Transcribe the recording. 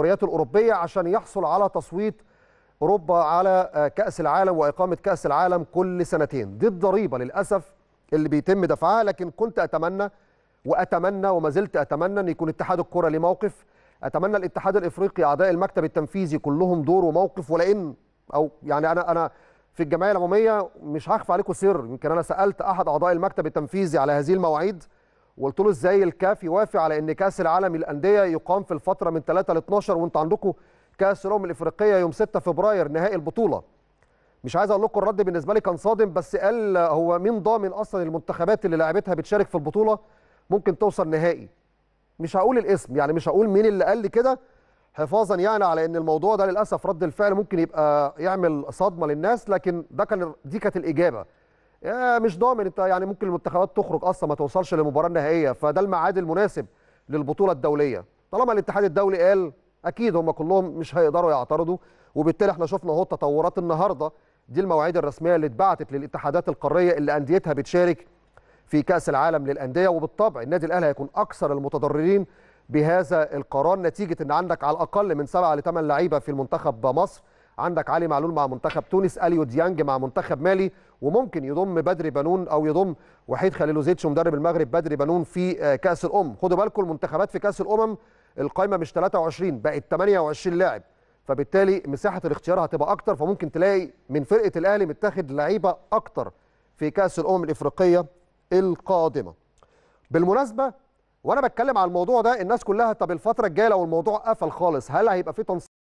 الدوريات الأوروبية عشان يحصل على تصويت أوروبا على آه، كأس العالم وإقامة كأس العالم كل سنتين دي الضريبة للأسف اللي بيتم دفعها لكن كنت أتمنى وأتمنى وما زلت أتمنى أن يكون اتحاد الكرة لموقف موقف أتمنى الاتحاد الإفريقي أعضاء المكتب التنفيذي كلهم دور وموقف ولأن أو يعني أنا أنا في الجمعية العمومية مش هخفى عليكم سر يمكن أنا سألت أحد أعضاء المكتب التنفيذي على هذه المواعيد وقلت له ازاي الكاف يوافق على ان كاس العالم للانديه يقام في الفتره من 3 ل 12 وانتوا عندكم كاس الامم الافريقيه يوم 6 فبراير نهائي البطوله مش عايز اقول لكم الرد بالنسبه لي كان صادم بس قال هو مين ضامن اصلا المنتخبات اللي لعبتها بتشارك في البطوله ممكن توصل نهائي مش هقول الاسم يعني مش هقول مين اللي قال لي كده حفاظا يعني على ان الموضوع ده للاسف رد الفعل ممكن يبقى يعمل صدمه للناس لكن ده كان دي كانت الاجابه مش ضامن انت يعني ممكن المنتخبات تخرج اصلا ما توصلش للمباراه النهائيه فده الميعاد المناسب للبطوله الدوليه طالما الاتحاد الدولي قال اكيد هم كلهم مش هيقدروا يعترضوا وبالتالي احنا شفنا اهو تطورات النهارده دي المواعيد الرسميه اللي اتبعتت للاتحادات القاريه اللي انديتها بتشارك في كاس العالم للانديه وبالطبع النادي الاهلي هيكون اكثر المتضررين بهذا القرار نتيجه ان عندك على الاقل من سبعه لثمان لعيبه في المنتخب مصر عندك علي معلول مع منتخب تونس اليو ديانج مع منتخب مالي وممكن يضم بدري بنون او يضم وحيد خليلوزيتش مدرب المغرب بدري بنون في آه، كاس الامم خدوا بالكم المنتخبات في كاس الامم القائمه مش 23 بقت 28 لاعب فبالتالي مساحه الاختيار هتبقى اكتر فممكن تلاقي من فرقه الاهلي متاخد لعيبه اكتر في كاس الامم الافريقيه القادمه بالمناسبه وانا بتكلم على الموضوع ده الناس كلها طب الفتره الجايه لو الموضوع قفل خالص هل هيبقى في تنسيق